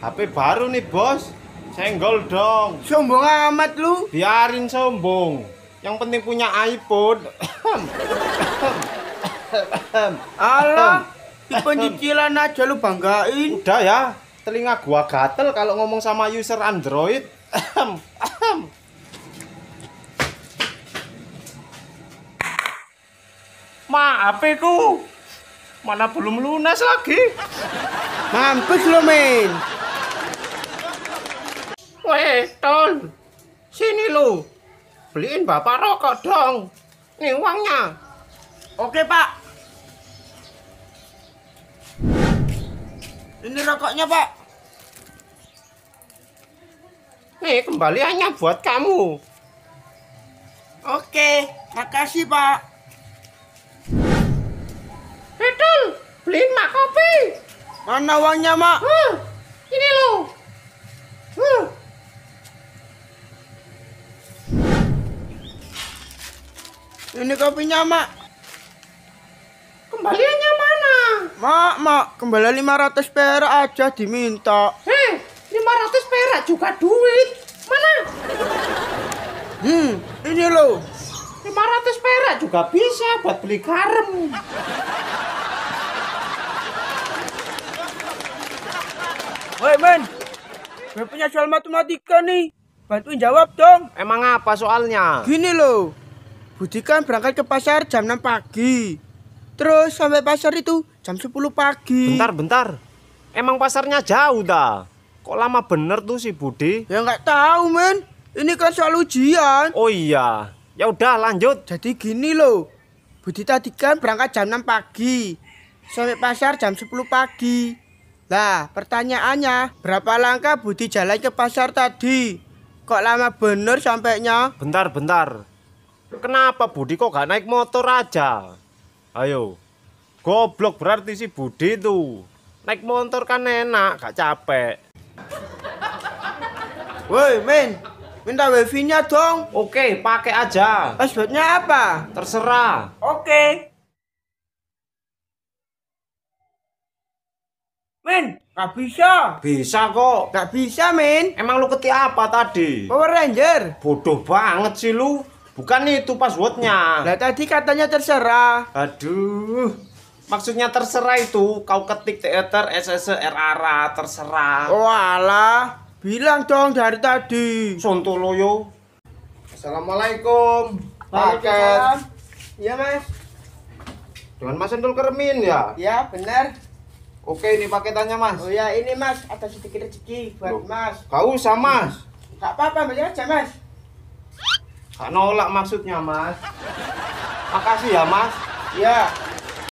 HP baru nih bos senggol dong sombong amat lu biarin sombong yang penting punya iPhone Allah, di pencicilan aja lu banggain udah ya telinga gua gatel kalau ngomong sama user Android maaf ya ku. Mana belum lunas lagi. Mampus lo, men. Weh, Ton. Sini lo. Beliin Bapak rokok dong. Nih uangnya. Oke, Pak. Ini rokoknya, Pak. Nih, kembaliannya buat kamu. Oke, makasih, Pak. Mana uangnya, Mak? Huh, ini lo. Huh. Ini kopinya, Mak. Kembaliannya mana? Mak, Mak, kembali 500 perak aja diminta. lima 500 perak juga duit. Mana? Hmm, ini loh. 500 perak juga bisa buat beli garam. Woi men, gue punya soal matematika nih. Bantuin jawab dong. Emang apa soalnya? Gini loh, Budi kan berangkat ke pasar jam 6 pagi. Terus sampai pasar itu jam 10 pagi. Bentar, bentar. Emang pasarnya jauh dah. Kok lama bener tuh si Budi? Ya nggak tahu men. Ini kan soal ujian. Oh iya. Ya udah lanjut. Jadi gini loh. Budi tadi kan berangkat jam 6 pagi. Sampai pasar jam 10 pagi lah, pertanyaannya, berapa langkah Budi jalan ke pasar tadi? Kok lama bener sampainya? Bentar, bentar. Kenapa Budi kok gak naik motor aja? Ayo. Goblok berarti si Budi tuh. Naik motor kan enak, gak capek. Woi, Min. Minta wifi-nya dong. Oke, pakai aja. Passwordnya apa? Terserah. Oke. Min, gak bisa. Bisa kok. Gak bisa, Min. Emang lu ketik apa tadi? Power Ranger. Bodoh banget sih lu. Bukan itu passwordnya. Lah tadi katanya terserah. Aduh. Maksudnya terserah itu kau ketik teater SSRARA terserah. Walah, oh, bilang dong dari tadi. Sontoloyo. Assalamualaikum. Paket. Iya, Mas. Dengan Mas Endul Kermin ya? Iya, benar. Oke, ini paketannya, Mas. Oh ya, ini Mas, ada sedikit rezeki buat Loh. Mas. Kau sama, Mas. Enggak apa-apa, beli aja, Mas. Enggak nolak maksudnya, Mas. Makasih ya, Mas. Iya.